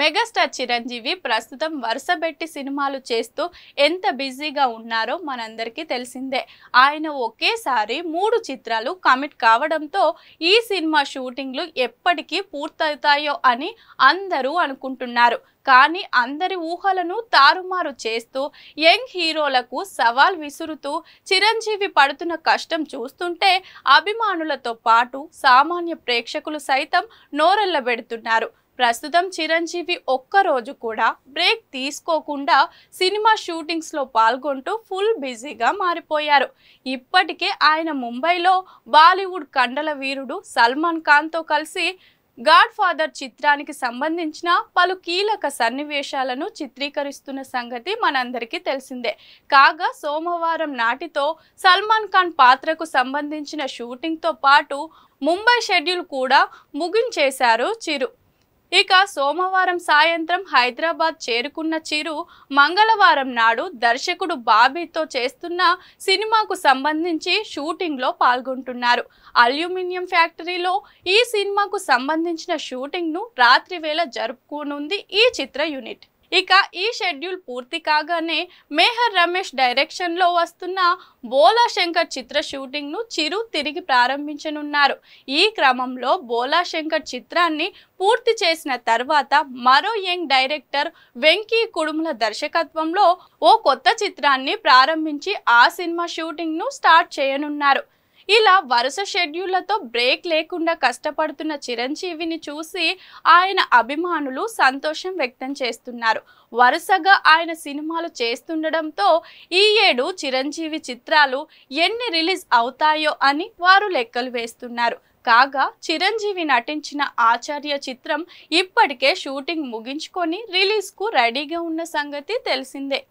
megastar Chiranjeevi ప్రస్తుతం వరుసబెట్టి సినిమాలు చేస్తూ ఎంత బిజీగా ఉన్నారో మనందరికీ తెలిసిందే ఆయన ఒకేసారి మూడు చిత్రాలు కమిట్ కావడంతో ఈ సినిమా షూటింగ్లు ఎప్పటికీ పూర్తవుతాయో అని అందరూ అనుకుంటున్నారు కానీ అందరి ఊహలను తారుమారు చేస్తూ యంగ్ హీరోలకు సవాల్ విసురుతూ చిరంజీవి పడుతున్న కష్టం చూస్తుంటే అభిమానులతో పాటు సామాన్య ప్రేక్షకులు సైతం నోరెళ్ళబెడుతున్నారు ప్రస్తుతం చిరంజీవి ఒక్కరోజు కూడా బ్రేక్ తీసుకోకుండా సినిమా షూటింగ్స్లో పాల్గొంటూ ఫుల్ బిజీగా మారిపోయారు ఇప్పటికే ఆయన ముంబైలో బాలీవుడ్ కండల వీరుడు సల్మాన్ ఖాన్తో కలిసి గాడ్ ఫాదర్ చిత్రానికి సంబంధించిన పలు కీలక సన్నివేశాలను చిత్రీకరిస్తున్న సంగతి మనందరికీ తెలిసిందే కాగా సోమవారం నాటితో సల్మాన్ ఖాన్ పాత్రకు సంబంధించిన షూటింగ్తో పాటు ముంబై షెడ్యూల్ కూడా ముగించేశారు చిరు ఇక సోమవారం సాయంత్రం హైదరాబాద్ చేరుకున్న చిరు మంగళవారం నాడు దర్శకుడు బాబీతో చేస్తున్న సినిమాకు సంబంధించి షూటింగ్లో పాల్గొంటున్నారు అల్యూమినియం ఫ్యాక్టరీలో ఈ సినిమాకు సంబంధించిన షూటింగ్ను రాత్రివేళ జరుపుకోనుంది ఈ చిత్ర యూనిట్ ఇక ఈ షెడ్యూల్ పూర్తి కాగానే మేహర్ రమేష్ డైరెక్షన్లో వస్తున్న బోలా శంకర్ చిత్ర షూటింగ్ను చిరు తిరిగి ప్రారంభించనున్నారు ఈ క్రమంలో బోలా శంకర్ చిత్రాన్ని పూర్తి చేసిన తర్వాత మరో యంగ్ డైరెక్టర్ వెంకీ కుడుముల దర్శకత్వంలో ఓ కొత్త చిత్రాన్ని ప్రారంభించి ఆ సినిమా షూటింగ్ను స్టార్ట్ చేయనున్నారు ఇలా వరుస షెడ్యూళ్లతో బ్రేక్ లేకుండా కష్టపడుతున్న చిరంజీవిని చూసి ఆయన అభిమానులు సంతోషం వ్యక్తం చేస్తున్నారు వరుసగా ఆయన సినిమాలు చేస్తుండడంతో ఈ ఏడు చిరంజీవి చిత్రాలు ఎన్ని రిలీజ్ అవుతాయో అని వారు లెక్కలు వేస్తున్నారు కాగా చిరంజీవి నటించిన ఆచార్య చిత్రం ఇప్పటికే షూటింగ్ ముగించుకొని రిలీజ్కు రెడీగా ఉన్న సంగతి తెలిసిందే